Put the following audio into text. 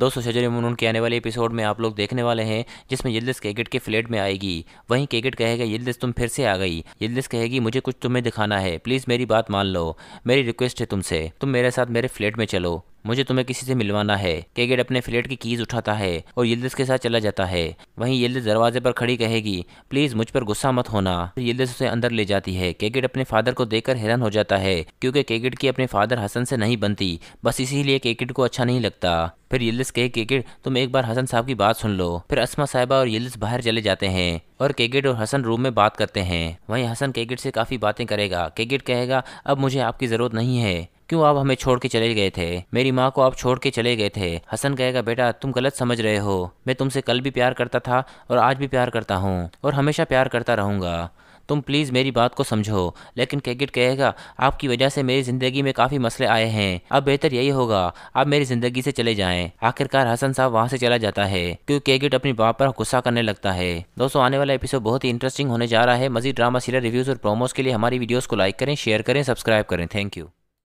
दोस्तों शजर मुनून के आने वाले एपिसोड में आप लोग देखने वाले हैं जिसमें यिल्दिस केगेट के फ्लेट में आएगी वहीं केगेट कहेगा यिल्दिस तुम फिर से आ गई यिल्दिस कहेगी मुझे कुछ तुम्हें दिखाना है प्लीज़ मेरी बात मान लो मेरी रिक्वेस्ट है तुमसे तुम मेरे साथ मेरे फ्लेट में चलो मुझे तुम्हें किसी से मिलवाना है केगेट अपने फ्लेट की कीज उठाता है और यिल्दिस के साथ चला जाता है वहीं यिल्दिस दरवाजे पर खड़ी कहेगी प्लीज मुझ पर गुस्सा मत होना यिल्दिस उसे अंदर ले जाती है केगेट अपने फादर को देखकर हैरान हो जाता है क्योंकि केगेट की अपने फादर हसन से नहीं बनती बस इसीलिए केगेट को अच्छा नहीं लगता फिर यल्दस कहे केगेट तुम एक बार हसन साहब की बात सुन लो फिर असमा साहिबा और यिल्दिस बाहर चले जाते हैं और केगेट और हसन रूम में बात करते हैं वहीं हसन केगेट से काफ़ी बातें करेगा केगेट कहेगा अब मुझे आपकी ज़रूरत नहीं है क्यों आप हमें छोड़ के चले गए थे मेरी माँ को आप छोड़ के चले गए थे हसन कहेगा बेटा तुम गलत समझ रहे हो मैं तुमसे कल भी प्यार करता था और आज भी प्यार करता हूँ और हमेशा प्यार करता रहूँगा तुम प्लीज़ मेरी बात को समझो लेकिन कैगिट कहेगा आपकी वजह से मेरी ज़िंदगी में काफ़ी मसले आए हैं अब बेहतर यही होगा आप मेरी ज़िंदगी से चले जाएं आखिरकार हसन साहब वहाँ से चला जाता है क्योंकि कैगिट अपनी बाप पर गुस्सा करने लगता है दोस्तों आने वाला एपिसोड बहुत ही इंटरेस्टिंग होने जा रहा है मजीद ड्रामा सीरियल रिव्यूज़ और प्रोमोज के लिए हमारी वीडियोज़ को लाइक करें शेयर करें सब्सक्राइब करें थैंक यू